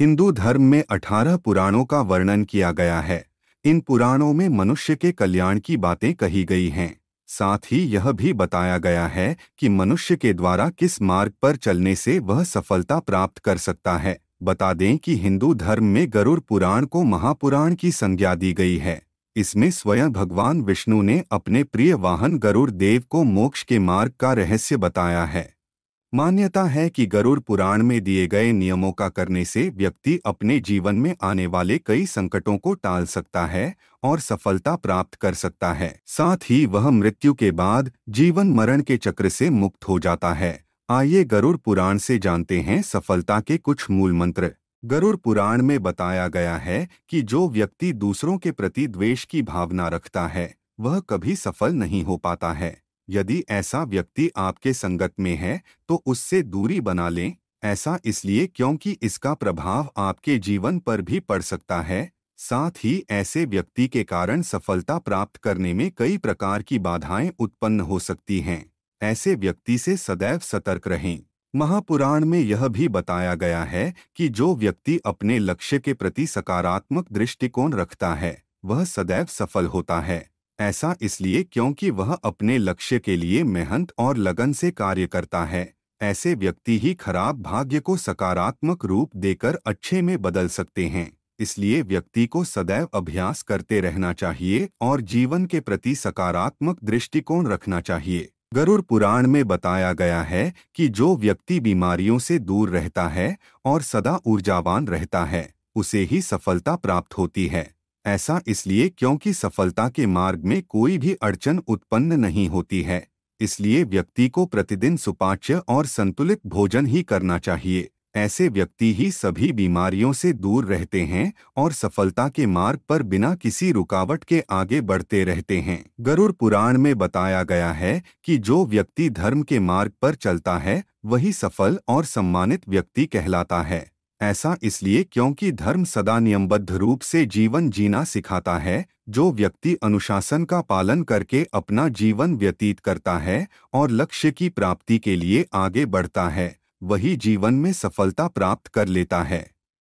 हिंदू धर्म में अठारह पुराणों का वर्णन किया गया है इन पुराणों में मनुष्य के कल्याण की बातें कही गई हैं साथ ही यह भी बताया गया है कि मनुष्य के द्वारा किस मार्ग पर चलने से वह सफलता प्राप्त कर सकता है बता दें कि हिंदू धर्म में गरुड़ पुराण को महापुराण की संज्ञा दी गई है इसमें स्वयं भगवान विष्णु ने अपने प्रिय वाहन गरुड़ देव को मोक्ष के मार्ग का रहस्य बताया है मान्यता है कि गरुड़ पुराण में दिए गए नियमों का करने से व्यक्ति अपने जीवन में आने वाले कई संकटों को टाल सकता है और सफलता प्राप्त कर सकता है साथ ही वह मृत्यु के बाद जीवन मरण के चक्र से मुक्त हो जाता है आइए गरुड़ पुराण से जानते हैं सफलता के कुछ मूल मंत्र गरुड़ पुराण में बताया गया है कि जो व्यक्ति दूसरों के प्रति द्वेष की भावना रखता है वह कभी सफल नहीं हो पाता है यदि ऐसा व्यक्ति आपके संगत में है तो उससे दूरी बना लें ऐसा इसलिए क्योंकि इसका प्रभाव आपके जीवन पर भी पड़ सकता है साथ ही ऐसे व्यक्ति के कारण सफलता प्राप्त करने में कई प्रकार की बाधाएं उत्पन्न हो सकती हैं ऐसे व्यक्ति से सदैव सतर्क रहें महापुराण में यह भी बताया गया है कि जो व्यक्ति अपने लक्ष्य के प्रति सकारात्मक दृष्टिकोण रखता है वह सदैव सफल होता है ऐसा इसलिए क्योंकि वह अपने लक्ष्य के लिए मेहनत और लगन से कार्य करता है ऐसे व्यक्ति ही खराब भाग्य को सकारात्मक रूप देकर अच्छे में बदल सकते हैं इसलिए व्यक्ति को सदैव अभ्यास करते रहना चाहिए और जीवन के प्रति सकारात्मक दृष्टिकोण रखना चाहिए गरुड़ पुराण में बताया गया है कि जो व्यक्ति बीमारियों से दूर रहता है और सदा ऊर्जावान रहता है उसे ही सफलता प्राप्त होती है ऐसा इसलिए क्योंकि सफलता के मार्ग में कोई भी अड़चन उत्पन्न नहीं होती है इसलिए व्यक्ति को प्रतिदिन सुपाच्य और संतुलित भोजन ही करना चाहिए ऐसे व्यक्ति ही सभी बीमारियों से दूर रहते हैं और सफलता के मार्ग पर बिना किसी रुकावट के आगे बढ़ते रहते हैं गरुड़ पुराण में बताया गया है कि जो व्यक्ति धर्म के मार्ग पर चलता है वही सफल और सम्मानित व्यक्ति कहलाता है ऐसा इसलिए क्योंकि धर्म सदा नियमबद्ध रूप से जीवन जीना सिखाता है जो व्यक्ति अनुशासन का पालन करके अपना जीवन व्यतीत करता है और लक्ष्य की प्राप्ति के लिए आगे बढ़ता है वही जीवन में सफलता प्राप्त कर लेता है